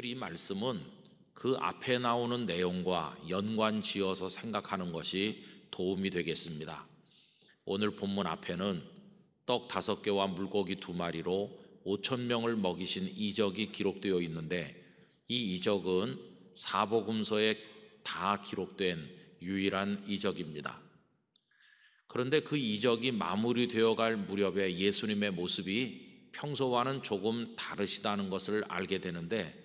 오늘 이 말씀은 그 앞에 나오는 내용과 연관 지어서 생각하는 것이 도움이 되겠습니다. 오늘 본문 앞에는 떡 다섯 개와 물고기 두 마리로 5천 명을 먹이신 이적이 기록되어 있는데 이 이적은 사복음서에 다 기록된 유일한 이적입니다. 그런데 그 이적이 마무리되어 갈 무렵에 예수님의 모습이 평소와는 조금 다르시다는 것을 알게 되는데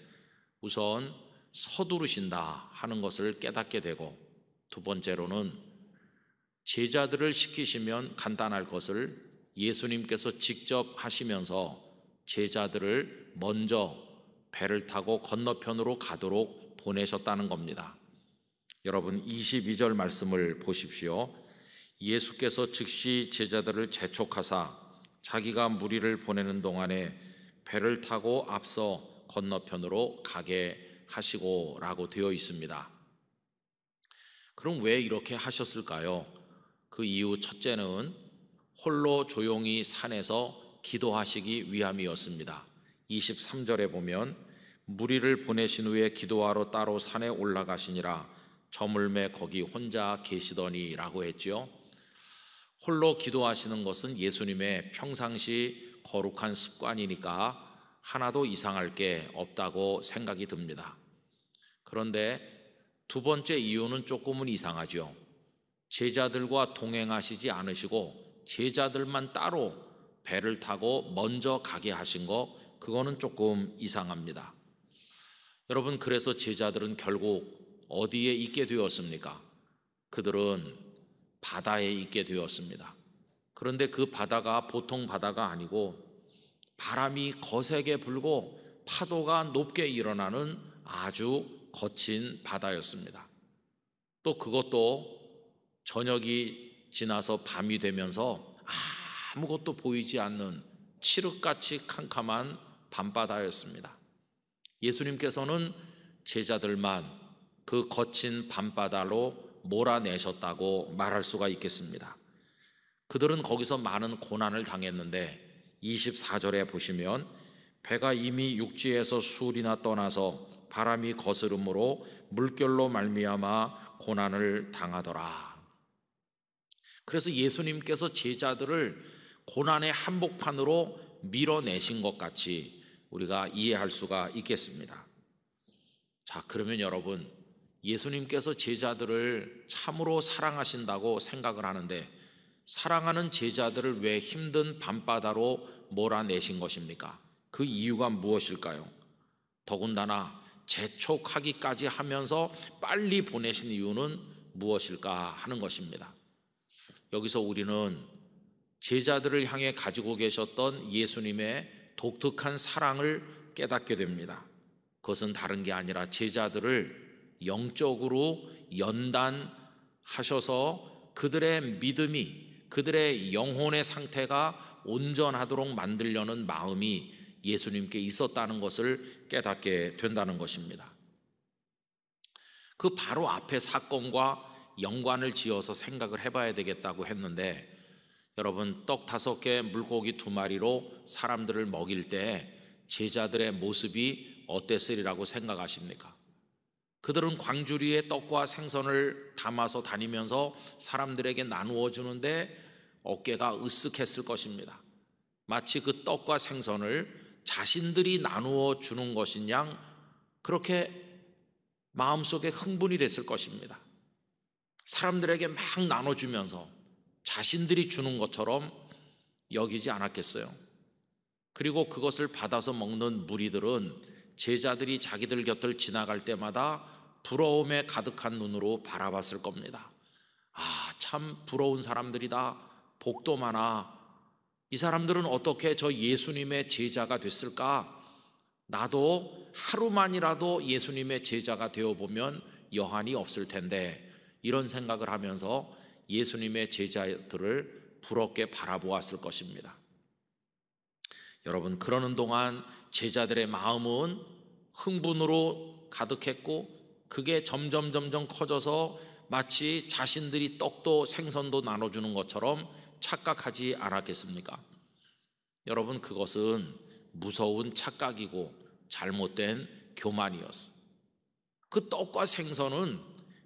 우선 서두르신다 하는 것을 깨닫게 되고 두 번째로는 제자들을 시키시면 간단할 것을 예수님께서 직접 하시면서 제자들을 먼저 배를 타고 건너편으로 가도록 보내셨다는 겁니다. 여러분 22절 말씀을 보십시오. 예수께서 즉시 제자들을 재촉하사 자기가 무리를 보내는 동안에 배를 타고 앞서 건너편으로 가게 하시고라고 되어 있습니다. 그럼 왜 이렇게 하셨을까요? 그 이유 첫째는 홀로 조용히 산에서 기도하시기 위함이었습니다. 23절에 보면 무리를 보내신 후에 기도하러 따로 산에 올라가시니라 저물매 거기 혼자 계시더니라고 했지요. 홀로 기도하시는 것은 예수님의 평상시 거룩한 습관이니까 하나도 이상할 게 없다고 생각이 듭니다. 그런데 두 번째 이유는 조금은 이상하죠. 제자들과 동행하시지 않으시고 제자들만 따로 배를 타고 먼저 가게 하신 거 그거는 조금 이상합니다. 여러분 그래서 제자들은 결국 어디에 있게 되었습니까? 그들은 바다에 있게 되었습니다. 그런데 그 바다가 보통 바다가 아니고 바람이 거세게 불고 파도가 높게 일어나는 아주 거친 바다였습니다. 또 그것도 저녁이 지나서 밤이 되면서 아무것도 보이지 않는 칠흑같이 캄캄한 밤바다였습니다. 예수님께서는 제자들만 그 거친 밤바다로 몰아내셨다고 말할 수가 있겠습니다. 그들은 거기서 많은 고난을 당했는데 24절에 보시면 배가 이미 육지에서 술이나 떠나서 바람이 거스름으로 물결로 말미암아 고난을 당하더라. 그래서 예수님께서 제자들을 고난의 한복판으로 밀어내신 것 같이 우리가 이해할 수가 있겠습니다. 자, 그러면 여러분, 예수님께서 제자들을 참으로 사랑하신다고 생각을 하는데 사랑하는 제자들을 왜 힘든 밤바다로 몰아내신 것입니까? 그 이유가 무엇일까요? 더군다나 재촉하기까지 하면서 빨리 보내신 이유는 무엇일까 하는 것입니다. 여기서 우리는 제자들을 향해 가지고 계셨던 예수님의 독특한 사랑을 깨닫게 됩니다. 그것은 다른 게 아니라 제자들을 영적으로 연단하셔서 그들의 믿음이 그들의 영혼의 상태가 온전하도록 만들려는 마음이 예수님께 있었다는 것을 깨닫게 된다는 것입니다. 그 바로 앞에 사건과 연관을 지어서 생각을 해봐야 되겠다고 했는데 여러분 떡 다섯 개 물고기 두 마리로 사람들을 먹일 때 제자들의 모습이 어땠으리라고 생각하십니까? 그들은 광주리에 떡과 생선을 담아서 다니면서 사람들에게 나누어 주는데 어깨가 으쓱했을 것입니다. 마치 그 떡과 생선을 자신들이 나누어 주는 것인 양 그렇게 마음속에 흥분이 됐을 것입니다. 사람들에게 막 나눠주면서 자신들이 주는 것처럼 여기지 않았겠어요. 그리고 그것을 받아서 먹는 무리들은 제자들이 자기들 곁을 지나갈 때마다 부러움에 가득한 눈으로 바라봤을 겁니다. 아, 참 부러운 사람들이다. 복도 많아. 이 사람들은 어떻게 저 예수님의 제자가 됐을까? 나도 하루만이라도 예수님의 제자가 되어보면 여한이 없을 텐데 이런 생각을 하면서 예수님의 제자들을 부럽게 바라보았을 것입니다. 여러분, 그러는 동안 제자들의 마음은 흥분으로 가득했고 그게 점점 점점 커져서 마치 자신들이 떡도 생선도 나눠주는 것처럼 착각하지 않았겠습니까? 여러분, 그것은 무서운 착각이고 잘못된 교만이었어. 그 떡과 생선은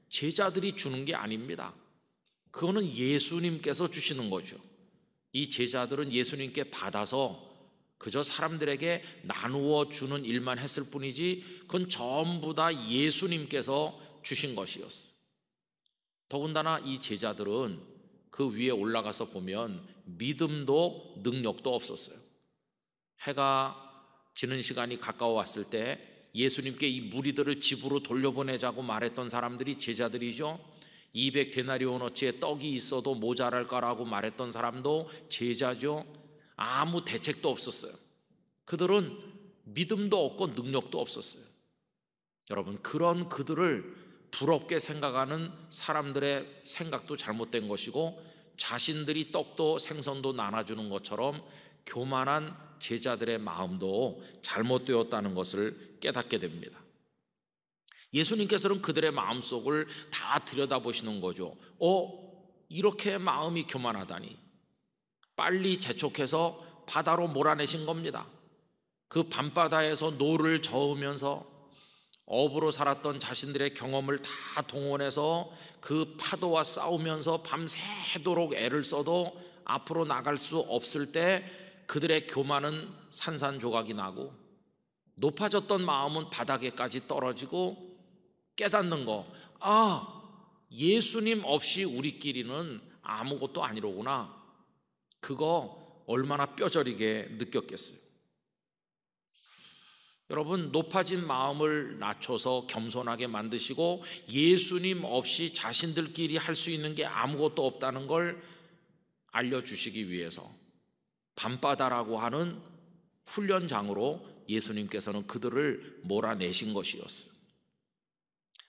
제자들이 주는 게 아닙니다. 그거는 예수님께서 주시는 거죠. 이 제자들은 예수님께 받아서 그저 사람들에게 나누어 주는 일만 했을 뿐이지 그건 전부 다 예수님께서 주신 것이었어. 더군다나 이 제자들은 그 위에 올라가서 보면 믿음도 능력도 없었어요. 해가 지는 시간이 가까워 왔을 때 예수님께 이 무리들을 집으로 돌려보내자고 말했던 사람들이 제자들이죠. 200 데나리온어치의 떡이 있어도 모자랄까라고 말했던 사람도 제자죠. 아무 대책도 없었어요. 그들은 믿음도 없고 능력도 없었어요. 여러분 그런 그들을 부럽게 생각하는 사람들의 생각도 잘못된 것이고 자신들이 떡도 생선도 나눠주는 것처럼 교만한 제자들의 마음도 잘못되었다는 것을 깨닫게 됩니다. 예수님께서는 그들의 마음속을 다 들여다보시는 거죠. 어, 이렇게 마음이 교만하다니. 빨리 재촉해서 바다로 몰아내신 겁니다. 그 밤바다에서 노를 저으면서 업으로 살았던 자신들의 경험을 다 동원해서 그 파도와 싸우면서 밤새도록 애를 써도 앞으로 나갈 수 없을 때 그들의 교만은 산산조각이 나고 높아졌던 마음은 바닥에까지 떨어지고 깨닫는 거. 아, 예수님 없이 우리끼리는 아무것도 아니로구나. 그거 얼마나 뼈저리게 느꼈겠어요. 여러분 높아진 마음을 낮춰서 겸손하게 만드시고 예수님 없이 자신들끼리 할 수 있는 게 아무것도 없다는 걸 알려주시기 위해서 밤바다라고 하는 훈련장으로 예수님께서는 그들을 몰아내신 것이었어요.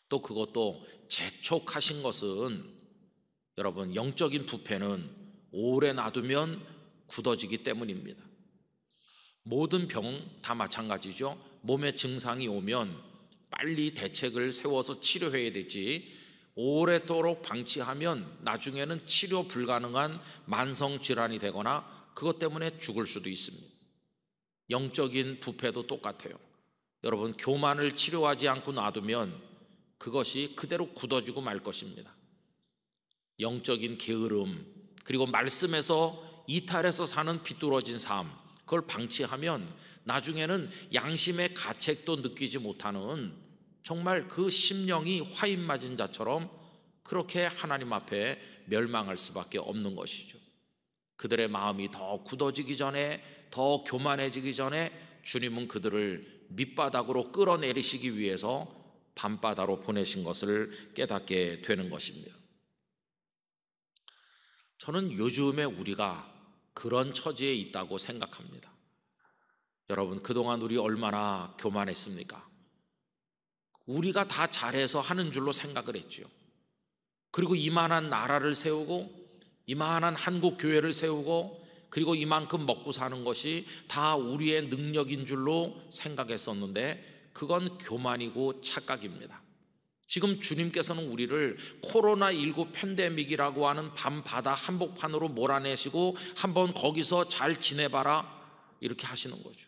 또 그것도 재촉하신 것은 여러분 영적인 부패는 오래 놔두면 굳어지기 때문입니다. 모든 병 다 마찬가지죠. 몸에 증상이 오면 빨리 대책을 세워서 치료해야 되지. 오래도록 방치하면 나중에는 치료 불가능한 만성 질환이 되거나 그것 때문에 죽을 수도 있습니다. 영적인 부패도 똑같아요. 여러분 교만을 치료하지 않고 놔두면 그것이 그대로 굳어지고 말 것입니다. 영적인 게으름 그리고 말씀에서 이탈해서 사는 비뚤어진 삶 그걸 방치하면 나중에는 양심의 가책도 느끼지 못하는 정말 그 심령이 화인 맞은 자처럼 그렇게 하나님 앞에 멸망할 수밖에 없는 것이죠. 그들의 마음이 더 굳어지기 전에 더 교만해지기 전에 주님은 그들을 밑바닥으로 끌어내리시기 위해서 밤바다로 보내신 것을 깨닫게 되는 것입니다. 저는 요즘에 우리가 그런 처지에 있다고 생각합니다. 여러분, 그동안 우리 얼마나 교만했습니까? 우리가 다 잘해서 하는 줄로 생각을 했지 그리고 이만한 나라를 세우고, 이만한 한국 교회를 세우고, 그리고 이만큼 먹고 사는 것이 다 우리의 능력인 줄로 생각했었는데, 그건 교만이고 착각입니다. 지금 주님께서는 우리를 코로나19 팬데믹이라고 하는 밤바다 한복판으로 몰아내시고 한번 거기서 잘 지내봐라 이렇게 하시는 거죠.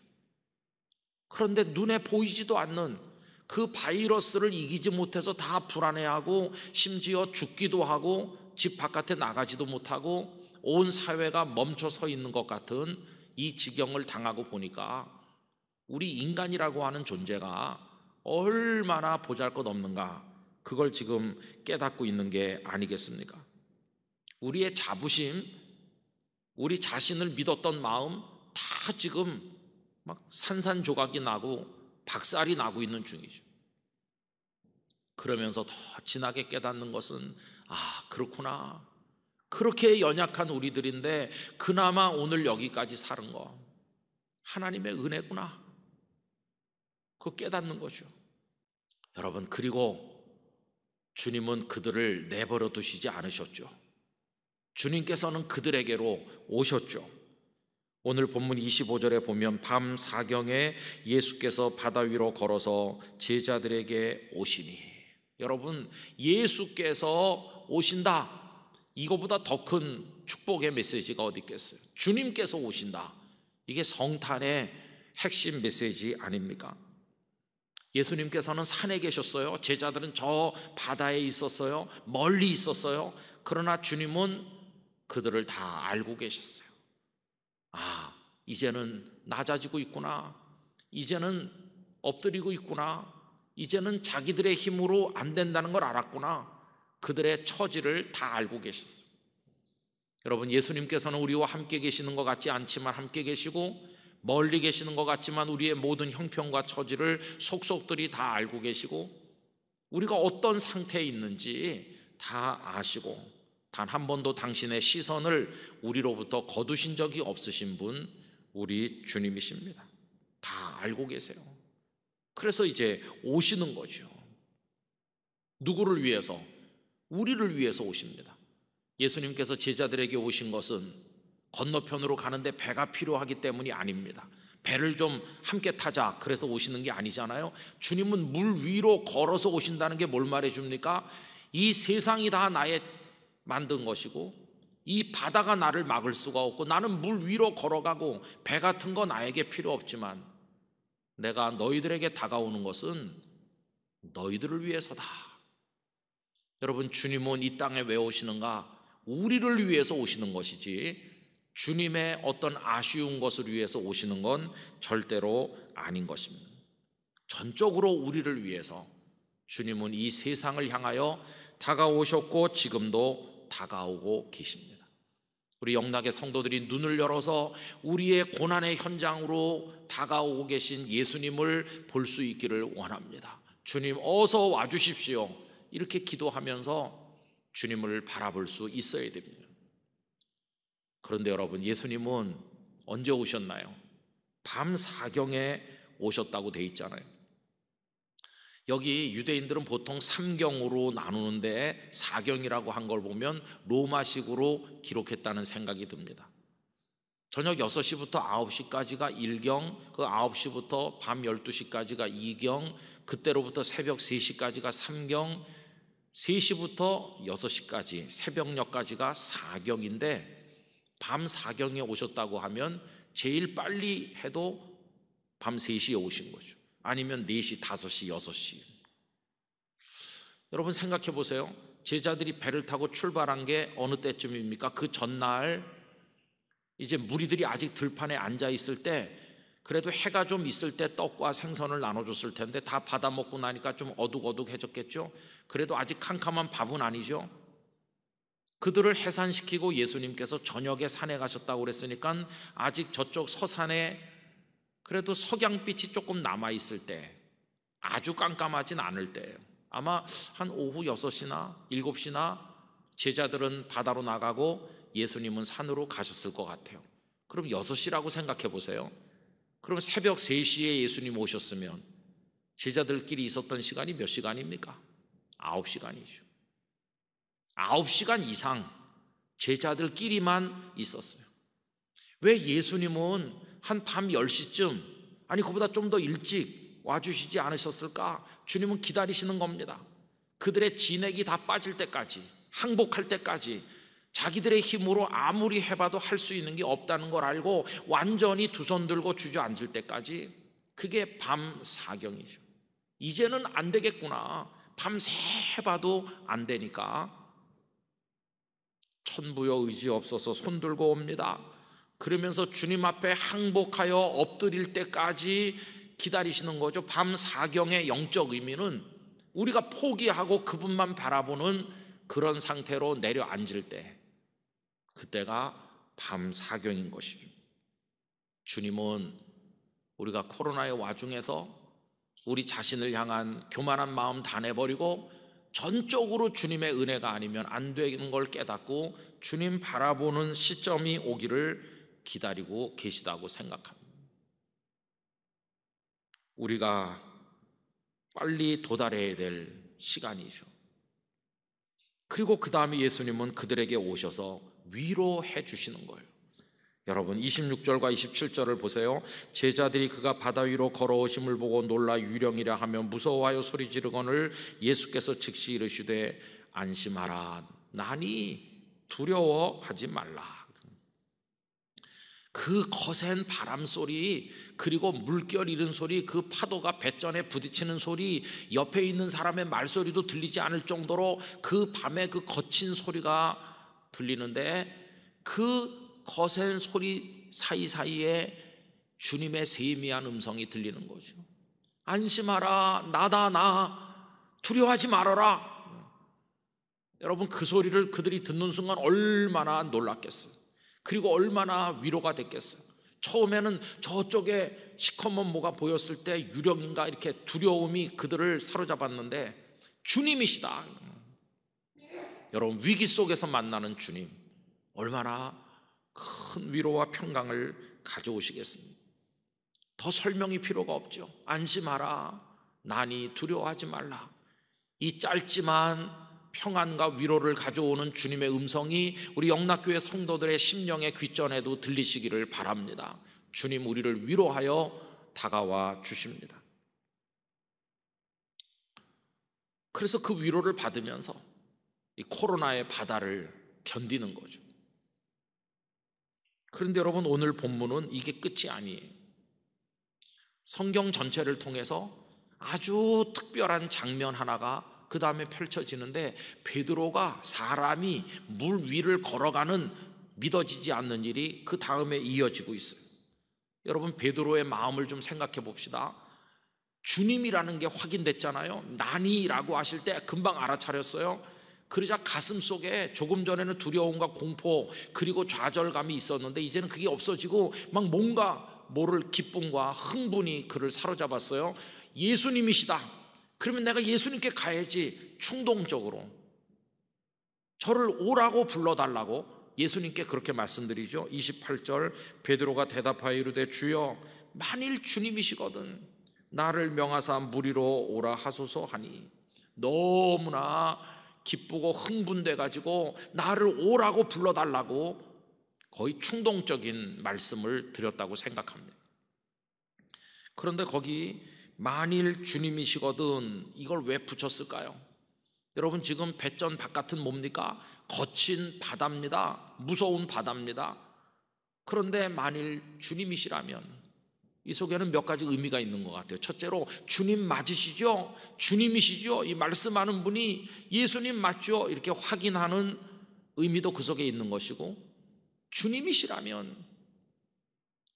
그런데 눈에 보이지도 않는 그 바이러스를 이기지 못해서 다 불안해하고 심지어 죽기도 하고 집 바깥에 나가지도 못하고 온 사회가 멈춰 서 있는 것 같은 이 지경을 당하고 보니까 우리 인간이라고 하는 존재가 얼마나 보잘 것 없는가 그걸 지금 깨닫고 있는 게 아니겠습니까? 우리의 자부심, 우리 자신을 믿었던 마음 다 지금 막 산산조각이 나고 박살이 나고 있는 중이죠. 그러면서 더 진하게 깨닫는 것은 아, 그렇구나. 그렇게 연약한 우리들인데 그나마 오늘 여기까지 사는 거 하나님의 은혜구나. 그 깨닫는 거죠. 여러분, 그리고 주님은 그들을 내버려 두시지 않으셨죠. 주님께서는 그들에게로 오셨죠. 오늘 본문 25절에 보면 밤 사경에 예수께서 바다 위로 걸어서 제자들에게 오시니 여러분 예수께서 오신다. 이거보다 더 큰 축복의 메시지가 어디 있겠어요? 주님께서 오신다. 이게 성탄의 핵심 메시지 아닙니까? 예수님께서는 산에 계셨어요. 제자들은 저 바다에 있었어요. 멀리 있었어요. 그러나 주님은 그들을 다 알고 계셨어요. 아, 이제는 낮아지고 있구나. 이제는 엎드리고 있구나. 이제는 자기들의 힘으로 안 된다는 걸 알았구나. 그들의 처지를 다 알고 계셨어요. 여러분, 예수님께서는 우리와 함께 계시는 것 같지 않지만 함께 계시고 멀리 계시는 것 같지만 우리의 모든 형편과 처지를 속속들이 다 알고 계시고 우리가 어떤 상태에 있는지 다 아시고 단 한 번도 당신의 시선을 우리로부터 거두신 적이 없으신 분 우리 주님이십니다. 다 알고 계세요. 그래서 이제 오시는 거죠. 누구를 위해서? 우리를 위해서 오십니다. 예수님께서 제자들에게 오신 것은 건너편으로 가는데 배가 필요하기 때문이 아닙니다. 배를 좀 함께 타자. 그래서 오시는 게 아니잖아요. 주님은 물 위로 걸어서 오신다는 게 뭘 말해 줍니까? 이 세상이 다 나의 만든 것이고 이 바다가 나를 막을 수가 없고 나는 물 위로 걸어가고 배 같은 거 나에게 필요 없지만 내가 너희들에게 다가오는 것은 너희들을 위해서다. 여러분 주님은 이 땅에 왜 오시는가? 우리를 위해서 오시는 것이지 주님의 어떤 아쉬운 것을 위해서 오시는 건 절대로 아닌 것입니다. 전적으로 우리를 위해서 주님은 이 세상을 향하여 다가오셨고 지금도 다가오고 계십니다. 우리 영락의 성도들이 눈을 열어서 우리의 고난의 현장으로 다가오고 계신 예수님을 볼 수 있기를 원합니다. 주님 어서 와주십시오. 이렇게 기도하면서 주님을 바라볼 수 있어야 됩니다. 그런데 여러분 예수님은 언제 오셨나요? 밤 사경에 오셨다고 돼 있잖아요. 여기 유대인들은 보통 삼경으로 나누는데 사경이라고 한 걸 보면 로마식으로 기록했다는 생각이 듭니다. 저녁 6시부터 9시까지가 1경, 그 9시부터 밤 12시까지가 2경, 그때로부터 새벽 3시까지가 3경, 3시부터 6시까지 새벽녘까지가 4경인데 밤 사경에 오셨다고 하면 제일 빨리 해도 밤 3시에 오신 거죠. 아니면 4시, 5시, 6시. 여러분 생각해 보세요. 제자들이 배를 타고 출발한 게 어느 때쯤입니까? 그 전날 이제 무리들이 아직 들판에 앉아 있을 때 그래도 해가 좀 있을 때 떡과 생선을 나눠줬을 텐데 다 받아먹고 나니까 좀 어둑어둑해졌겠죠? 그래도 아직 캄캄한 밥은 아니죠? 그들을 해산시키고 예수님께서 저녁에 산에 가셨다고 그랬으니까 아직 저쪽 서산에 그래도 석양빛이 조금 남아 있을 때 아주 깜깜하진 않을 때예요. 아마 한 오후 6시나 7시나 제자들은 바다로 나가고 예수님은 산으로 가셨을 것 같아요. 그럼 6시라고 생각해 보세요. 그럼 새벽 3시에 예수님 오셨으면 제자들끼리 있었던 시간이 몇 시간입니까? 9시간이죠. 9시간 이상 제자들끼리만 있었어요. 왜 예수님은 한 밤 10시쯤 아니 그보다 좀 더 일찍 와주시지 않으셨을까? 주님은 기다리시는 겁니다. 그들의 진액이 다 빠질 때까지 항복할 때까지 자기들의 힘으로 아무리 해봐도 할 수 있는 게 없다는 걸 알고 완전히 두 손 들고 주저앉을 때까지 그게 밤 사경이죠. 이제는 안 되겠구나. 밤새 해 봐도 안 되니까 천부여 의지 없어서 손 들고 옵니다. 그러면서 주님 앞에 항복하여 엎드릴 때까지 기다리시는 거죠. 밤 사경의 영적 의미는 우리가 포기하고 그분만 바라보는 그런 상태로 내려앉을 때 그때가 밤 사경인 것이죠. 주님은 우리가 코로나의 와중에서 우리 자신을 향한 교만한 마음 다 내버리고 전적으로 주님의 은혜가 아니면 안 되는 걸 깨닫고 주님 바라보는 시점이 오기를 기다리고 계시다고 생각합니다. 우리가 빨리 도달해야 될 시간이죠. 그리고 그 다음에 예수님은 그들에게 오셔서 위로해 주시는 거예요. 여러분 26절과 27절을 보세요. 제자들이 그가 바다 위로 걸어오심을 보고 놀라 유령이라 하며 무서워하여 소리 지르거늘 예수께서 즉시 이르시되 안심하라 나니 두려워하지 말라. 그 거센 바람 소리 그리고 물결 이른 소리 그 파도가 배전에 부딪히는 소리 옆에 있는 사람의 말소리도 들리지 않을 정도로 그 밤에 그 거친 소리가 들리는데 그 거센 소리 사이사이에 주님의 세미한 음성이 들리는 거죠. 안심하라, 나다, 나. 두려워하지 말아라. 여러분, 그 소리를 그들이 듣는 순간 얼마나 놀랐겠어요. 그리고 얼마나 위로가 됐겠어요. 처음에는 저쪽에 시커먼 뭐가 보였을 때 유령인가 이렇게 두려움이 그들을 사로잡았는데 주님이시다. 여러분, 위기 속에서 만나는 주님. 얼마나 큰 위로와 평강을 가져오시겠습니다. 더 설명이 필요가 없죠. 안심하라. 난이 두려워하지 말라. 이 짧지만 평안과 위로를 가져오는 주님의 음성이 우리 영락교회 성도들의 심령의 귀전에도 들리시기를 바랍니다. 주님 우리를 위로하여 다가와 주십니다. 그래서 그 위로를 받으면서 이 코로나의 바다를 견디는 거죠. 그런데 여러분 오늘 본문은 이게 끝이 아니에요. 성경 전체를 통해서 아주 특별한 장면 하나가 그 다음에 펼쳐지는데 베드로가 사람이 물 위를 걸어가는 믿어지지 않는 일이 그 다음에 이어지고 있어요. 여러분 베드로의 마음을 좀 생각해 봅시다. 주님이라는 게 확인됐잖아요. 난이라고 하실 때 금방 알아차렸어요. 그러자 가슴 속에 조금 전에는 두려움과 공포 그리고 좌절감이 있었는데 이제는 그게 없어지고 막 뭔가 모를 기쁨과 흥분이 그를 사로잡았어요. 예수님이시다. 그러면 내가 예수님께 가야지 충동적으로 저를 오라고 불러달라고 예수님께 그렇게 말씀드리죠. 28절 베드로가 대답하여 이르되 주여 만일 주님이시거든 나를 명하사 무리로 오라 하소서 하니 너무나 기쁘고 흥분돼 가지고 나를 오라고 불러달라고 거의 충동적인 말씀을 드렸다고 생각합니다. 그런데 거기 만일 주님이시거든 이걸 왜 붙였을까요? 여러분 지금 배전 바깥은 뭡니까? 거친 바다입니다. 무서운 바다입니다. 그런데 만일 주님이시라면 이 속에는 몇 가지 의미가 있는 것 같아요. 첫째로 주님 맞으시죠? 주님이시죠? 이 말씀하는 분이 예수님 맞죠? 이렇게 확인하는 의미도 그 속에 있는 것이고 주님이시라면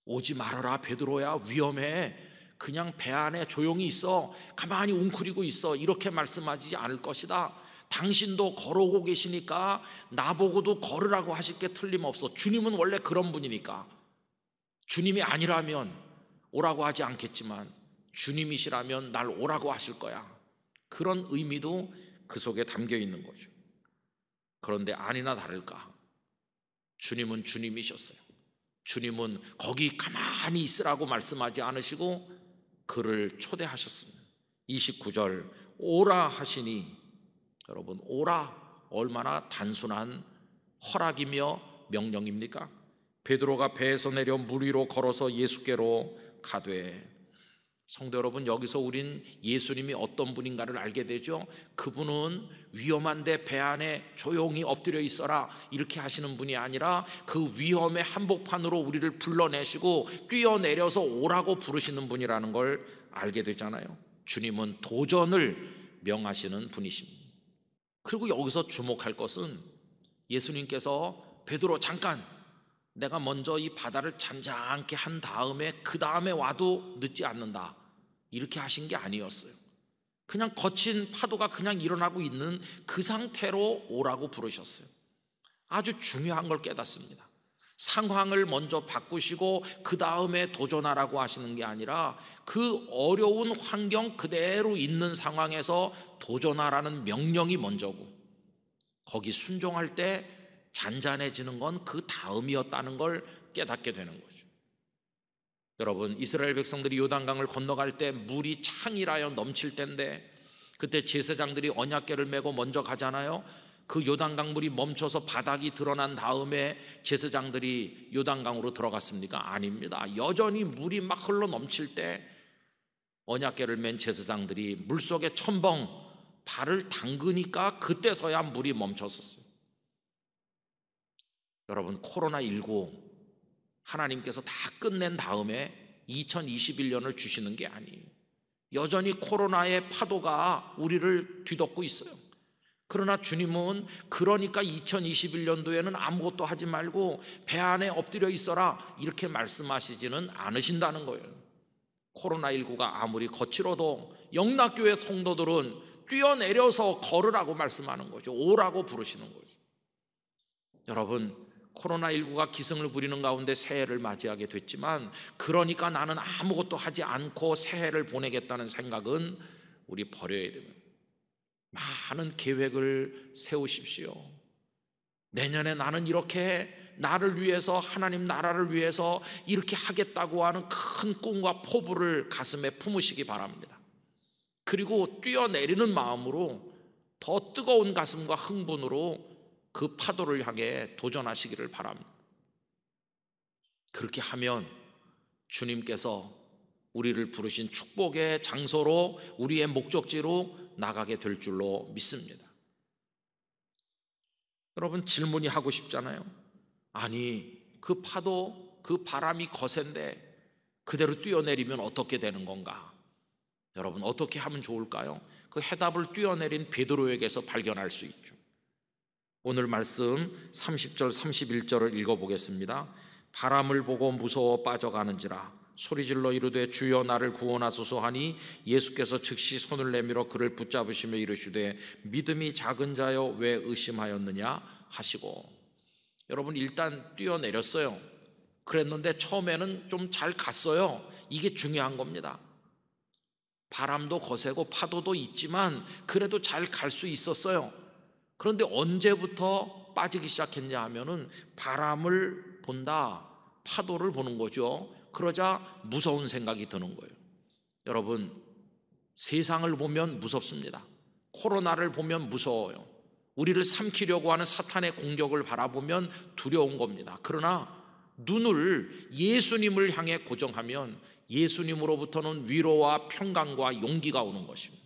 오지 말아라 베드로야 위험해 그냥 배 안에 조용히 있어 가만히 웅크리고 있어 이렇게 말씀하지 않을 것이다 당신도 걸어오고 계시니까 나보고도 걸으라고 하실 게 틀림없어 주님은 원래 그런 분이니까 주님이 아니라면 오라고 하지 않겠지만 주님이시라면 날 오라고 하실 거야. 그런 의미도 그 속에 담겨 있는 거죠. 그런데 아니나 다를까. 주님은 주님이셨어요. 주님은 거기 가만히 있으라고 말씀하지 않으시고 그를 초대하셨습니다. 29절, 오라 하시니, 여러분, 오라 얼마나 단순한 허락이며 명령입니까? 베드로가 배에서 내려 물 위로 걸어서 예수께로 가되 성도 여러분 여기서 우린 예수님이 어떤 분인가를 알게 되죠. 그분은 위험한데 배 안에 조용히 엎드려 있어라 이렇게 하시는 분이 아니라 그 위험의 한복판으로 우리를 불러내시고 뛰어내려서 오라고 부르시는 분이라는 걸 알게 되잖아요. 주님은 도전을 명하시는 분이십니다. 그리고 여기서 주목할 것은 예수님께서 베드로 잠깐 내가 먼저 이 바다를 잔잔하게 한 다음에 그 다음에 와도 늦지 않는다. 이렇게 하신 게 아니었어요. 그냥 거친 파도가 그냥 일어나고 있는 그 상태로 오라고 부르셨어요. 아주 중요한 걸 깨닫습니다. 상황을 먼저 바꾸시고 그 다음에 도전하라고 하시는 게 아니라 그 어려운 환경 그대로 있는 상황에서 도전하라는 명령이 먼저고 거기 순종할 때 잔잔해지는 건 그 다음이었다는 걸 깨닫게 되는 거죠. 여러분 이스라엘 백성들이 요단강을 건너갈 때 물이 창이라여 넘칠 텐데 그때 제사장들이 언약궤를 메고 먼저 가잖아요. 그 요단강 물이 멈춰서 바닥이 드러난 다음에 제사장들이 요단강으로 들어갔습니까? 아닙니다. 여전히 물이 막 흘러 넘칠 때 언약궤를 맨 제사장들이 물속에 첨벙 발을 담그니까 그때서야 물이 멈췄었어요. 여러분 코로나19 하나님께서 다 끝낸 다음에 2021년을 주시는 게 아니에요. 여전히 코로나의 파도가 우리를 뒤덮고 있어요. 그러나 주님은 그러니까 2021년도에는 아무것도 하지 말고 배 안에 엎드려 있어라 이렇게 말씀하시지는 않으신다는 거예요. 코로나19가 아무리 거칠어도 영락교회 성도들은 뛰어내려서 걸으라고 말씀하는 거죠. 오라고 부르시는 거죠. 여러분, 코로나19가 기승을 부리는 가운데 새해를 맞이하게 됐지만 그러니까 나는 아무것도 하지 않고 새해를 보내겠다는 생각은 우리 버려야 됩니다. 많은 계획을 세우십시오. 내년에 나는 이렇게 나를 위해서 하나님 나라를 위해서 이렇게 하겠다고 하는 큰 꿈과 포부를 가슴에 품으시기 바랍니다. 그리고 뛰어내리는 마음으로 더 뜨거운 가슴과 흥분으로 그 파도를 향해 도전하시기를 바랍니다. 그렇게 하면 주님께서 우리를 부르신 축복의 장소로 우리의 목적지로 나가게 될 줄로 믿습니다. 여러분 질문이 하고 싶잖아요. 아니, 그 파도, 그 바람이 거센데 그대로 뛰어내리면 어떻게 되는 건가? 여러분 어떻게 하면 좋을까요? 그 해답을 뛰어내린 베드로에게서 발견할 수 있죠. 오늘 말씀 30절 31절을 읽어보겠습니다. 바람을 보고 무서워 빠져가는지라 소리질러 이르되 주여 나를 구원하소서 하니 예수께서 즉시 손을 내밀어 그를 붙잡으시며 이르시되 믿음이 작은 자여 왜 의심하였느냐 하시고 여러분 일단 뛰어내렸어요. 그랬는데 처음에는 좀 잘 갔어요. 이게 중요한 겁니다. 바람도 거세고 파도도 있지만 그래도 잘 갈 수 있었어요. 그런데 언제부터 빠지기 시작했냐 하면은 바람을 본다. 파도를 보는 거죠. 그러자 무서운 생각이 드는 거예요. 여러분, 세상을 보면 무섭습니다. 코로나를 보면 무서워요. 우리를 삼키려고 하는 사탄의 공격을 바라보면 두려운 겁니다. 그러나 눈을 예수님을 향해 고정하면 예수님으로부터는 위로와 평강과 용기가 오는 것입니다.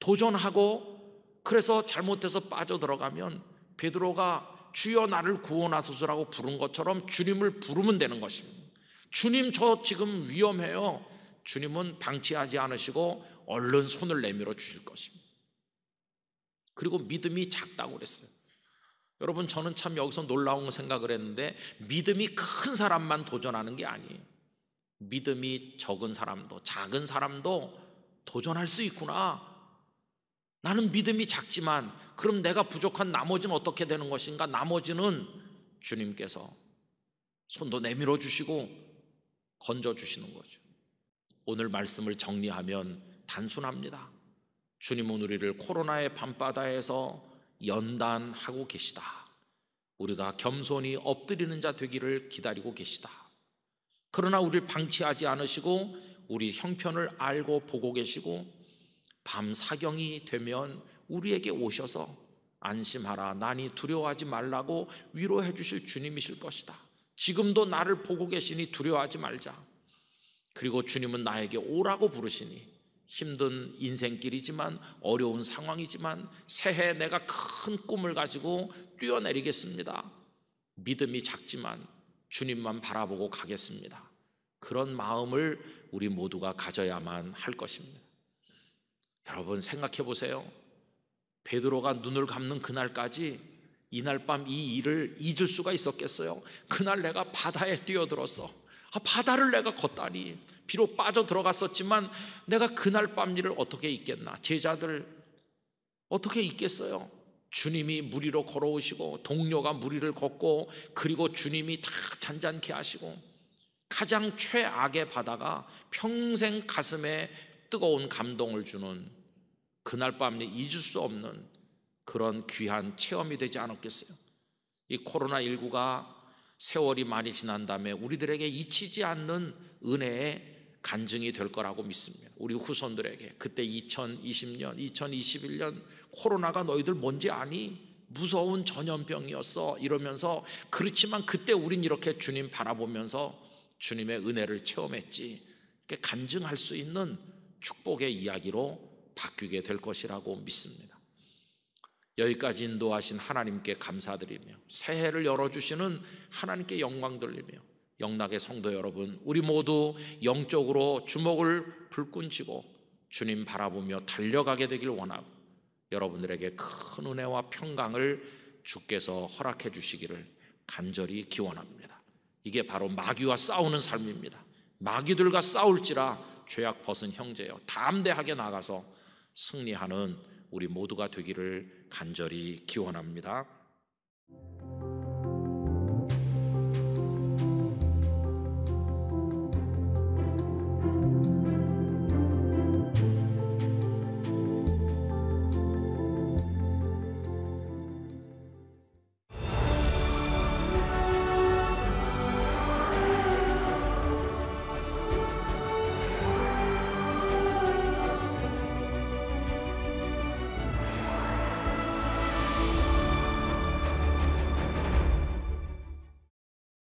도전하고 그래서 잘못해서 빠져 들어가면 베드로가 주여 나를 구원하소서라고 부른 것처럼 주님을 부르면 되는 것입니다. 주님 저 지금 위험해요. 주님은 방치하지 않으시고 얼른 손을 내밀어 주실 것입니다. 그리고 믿음이 작다고 그랬어요. 여러분 저는 참 여기서 놀라운 생각을 했는데 믿음이 큰 사람만 도전하는 게 아니에요. 믿음이 적은 사람도 작은 사람도 도전할 수 있구나. 나는 믿음이 작지만 그럼 내가 부족한 나머지는 어떻게 되는 것인가? 나머지는 주님께서 손도 내밀어 주시고 건져 주시는 거죠. 오늘 말씀을 정리하면 단순합니다. 주님은 우리를 코로나의 밤바다에서 연단하고 계시다. 우리가 겸손히 엎드리는 자 되기를 기다리고 계시다. 그러나 우리를 방치하지 않으시고 우리 형편을 알고 보고 계시고 밤 사경이 되면 우리에게 오셔서 안심하라. 난이 두려워하지 말라고 위로해 주실 주님이실 것이다. 지금도 나를 보고 계시니 두려워하지 말자. 그리고 주님은 나에게 오라고 부르시니 힘든 인생길이지만 어려운 상황이지만 새해 내가 큰 꿈을 가지고 뛰어내리겠습니다. 믿음이 작지만 주님만 바라보고 가겠습니다. 그런 마음을 우리 모두가 가져야만 할 것입니다. 여러분 생각해 보세요. 베드로가 눈을 감는 그날까지 이날 밤 이 일을 잊을 수가 있었겠어요? 그날 내가 바다에 뛰어들었어. 아, 바다를 내가 걷다니. 비록 빠져 들어갔었지만 내가 그날 밤 일을 어떻게 잊겠나. 제자들 어떻게 잊겠어요? 주님이 무리로 걸어오시고 동료가 무리를 걷고 그리고 주님이 다 잔잔케 하시고 가장 최악의 바다가 평생 가슴에 뜨거운 감동을 주는 그날 밤에 잊을 수 없는 그런 귀한 체험이 되지 않았겠어요? 이 코로나19가 세월이 많이 지난 다음에 우리들에게 잊히지 않는 은혜의 간증이 될 거라고 믿습니다. 우리 후손들에게 그때 2020년, 2021년 코로나가 너희들 뭔지 아니? 무서운 전염병이었어. 이러면서 그렇지만 그때 우린 이렇게 주님 바라보면서 주님의 은혜를 체험했지. 간증할 수 있는 축복의 이야기로 바뀌게 될 것이라고 믿습니다. 여기까지 인도하신 하나님께 감사드리며 새해를 열어주시는 하나님께 영광 돌리며 영락의 성도 여러분, 우리 모두 영적으로 주먹을 불끈쥐고 주님 바라보며 달려가게 되길 원하고 여러분들에게 큰 은혜와 평강을 주께서 허락해 주시기를 간절히 기원합니다. 이게 바로 마귀와 싸우는 삶입니다. 마귀들과 싸울지라 죄악 벗은 형제여 담대하게 나가서 승리하는 우리 모두가 되기를 간절히 기원합니다.